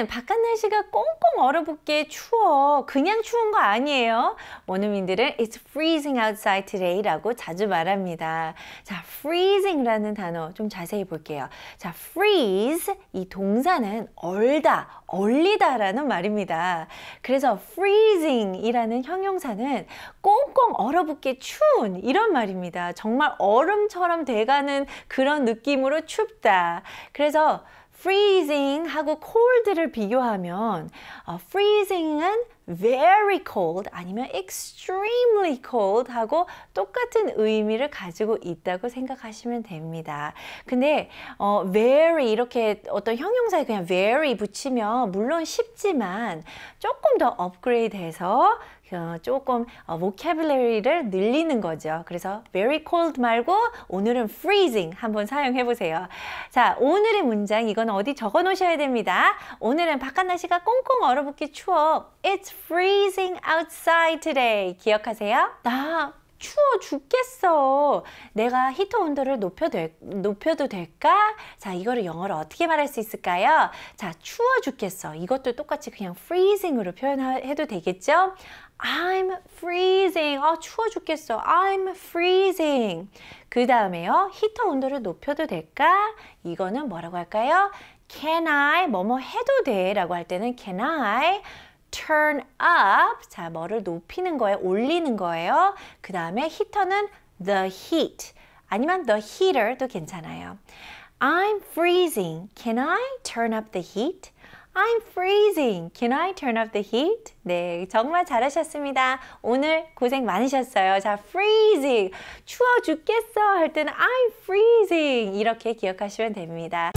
오늘은 바깥 날씨가 꽁꽁 얼어붙게 추워. 그냥 추운 거 아니에요. 원어민들은 It's freezing outside today 라고 자주 말합니다. 자, freezing 라는 단어 좀 자세히 볼게요. 자, freeze 이 동사는 얼다, 얼리다 라는 말입니다. 그래서 freezing 이라는 형용사는 꽁꽁 얼어붙게 추운 이런 말입니다. 정말 얼음처럼 돼가는 그런 느낌으로 춥다. 그래서 freezing 하고 cold를 비교하면 어, freezing은 very cold 아니면 extremely cold 하고 똑같은 의미를 가지고 있다고 생각하시면 됩니다. 근데 어, very 이렇게 어떤 형용사에 그냥 very 붙이면 물론 쉽지만 조금 더 업그레이드해서 어, 조금 어, vocabulary를 늘리는 거죠. 그래서 very cold 말고 오늘은 freezing 한번 사용해 보세요. 자, 오늘의 문장 이건 어디 적어 놓으셔야 됩니다. 오늘은 바깥 날씨가 꽁꽁 얼어붙기 추워. It's freezing outside today. 기억하세요? 나 추워 죽겠어. 내가 히터 온도를 높여 될, 높여도 될까? 자, 이거를 영어로 어떻게 말할 수 있을까요? 자, 추워 죽겠어. 이것도 똑같이 그냥 freezing으로 표현해도 되겠죠? I'm freezing. 아, 추워 죽겠어. I'm freezing. 그 다음에요. 히터 온도를 높여도 될까? 이거는 뭐라고 할까요? Can I 뭐 뭐 해도 돼 라고 할 때는 Can I turn up. 자, 뭐를 높이는 거예요. 올리는 거예요. 그 다음에 히터는 the heat. 아니면 the heater도 괜찮아요. I'm freezing. Can I turn up the heat? I'm freezing. Can I turn up the heat? 네, 정말 잘하셨습니다. 오늘 고생 많으셨어요. 자, freezing. 추워 죽겠어 할 때는 I'm freezing. 이렇게 기억하시면 됩니다.